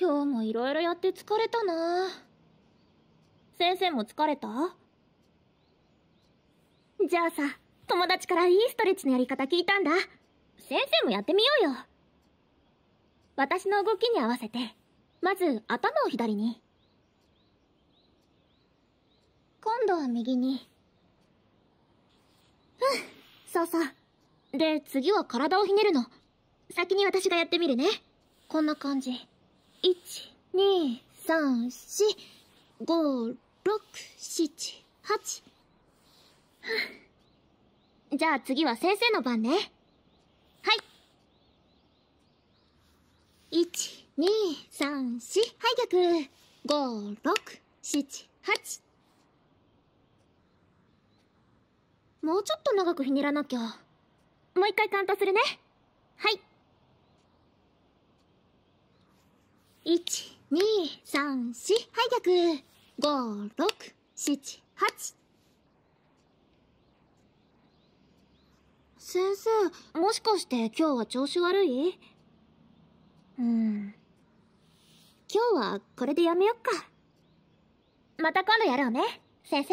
今日もいろいろやって疲れたな先生も疲れたじゃあさ友達からいいストレッチのやり方聞いたんだ先生もやってみようよ私の動きに合わせてまず頭を左に今度は右にうんそうそうで次は体をひねるの先に私がやってみるねこんな感じ1 2 3 4 5 6 7 8じゃあ次は先生の番ねはい1234はい逆5678もうちょっと長くひねらなきゃもう一回カウントするねはい1、2、3、4、はい、逆。5、6、7、8。先生、もしかして今日は調子悪いうん。今日はこれでやめよっか。また今度やろうね、先生。